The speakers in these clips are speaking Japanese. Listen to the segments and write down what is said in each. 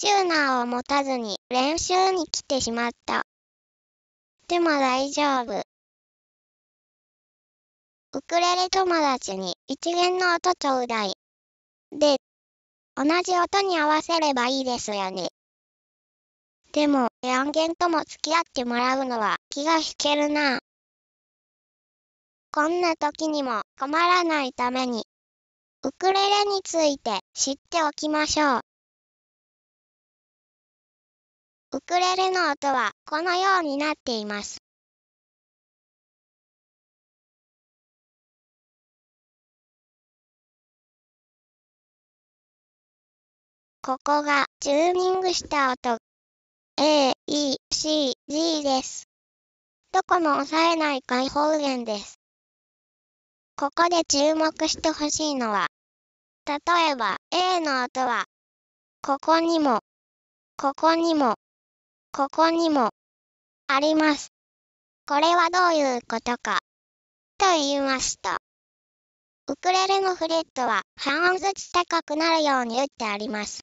チューナーを持たずに練習に来てしまった。でも大丈夫。ウクレレ友達に一元の音ちょうだい。で、同じ音に合わせればいいですよね。でも、音源とも付き合ってもらうのは気が引けるな。こんな時にも困らないために、ウクレレについて知っておきましょう。ウクレレの音はこのようになっています。ここがチューニングした音。A, E, C, G です。どこもさえない開放弦です。ここで注目してほしいのは、例えば A の音は、ここにも、ここにも、ここにも、あります。これはどういうことか、と言いますと、ウクレレのフレットは半音ずつ高くなるように打ってあります。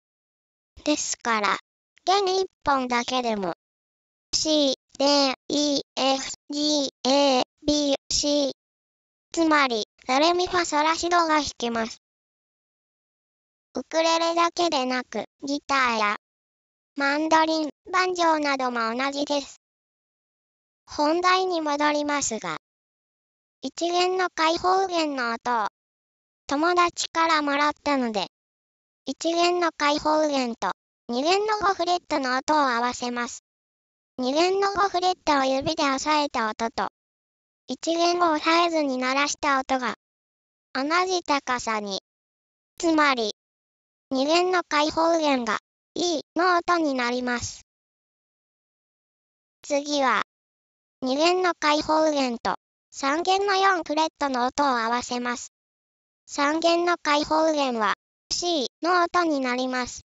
ですから、弦一本だけでも、C、D、E、F、G、A、B、C。つまり、ドレミファソラシドが弾けます。ウクレレだけでなく、ギターや、マンドリン、バンジョーなども同じです。本題に戻りますが、一弦の開放弦の音を、友達からもらったので、1弦の開放弦と2弦の5フレットの音を合わせます。2弦の5フレットを指で押さえた音と、1弦を押さえずに鳴らした音が、同じ高さに、つまり、2弦の開放弦が、E の音になります。次は、2弦の開放弦と3弦の4フレットの音を合わせます。3弦の開放弦は、C の音になります。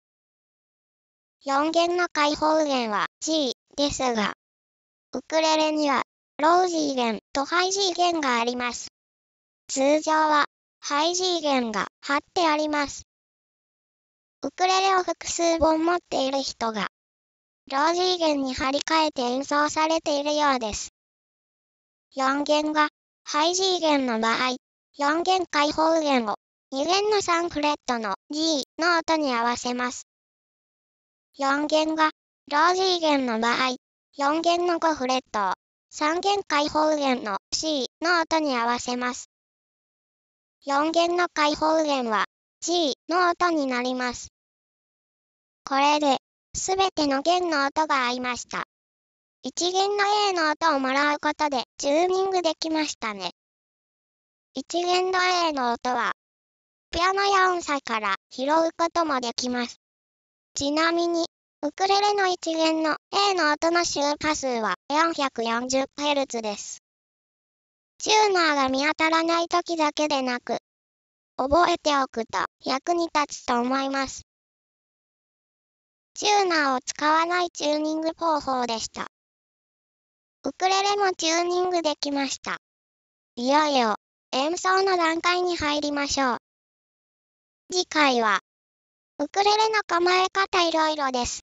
4弦の開放弦は G ですが、ウクレレにはロー G 弦とハイ G 弦があります。通常はハイ G 弦が張ってあります。ウクレレを複数本持っている人が、ロー G 弦に張り替えて演奏されているようです。4弦がハイ G 弦の場合、4弦開放弦を2弦の3フレットの G の音に合わせます。4弦がロー G 弦の場合、4弦の5フレットを3弦開放弦の C の音に合わせます。4弦の開放弦は G の音になります。これで、全ての弦の音が合いました。1弦の A の音をもらうことでチューニングできましたね。1弦の A の音はピアノや音叉から拾うこともできます。ちなみに、ウクレレの一弦の A の音の周波数は 440Hz です。チューナーが見当たらない時だけでなく、覚えておくと役に立つと思います。チューナーを使わないチューニング方法でした。ウクレレもチューニングできました。いよいよ演奏の段階に入りましょう。次回は、ウクレレの構え方いろいろです。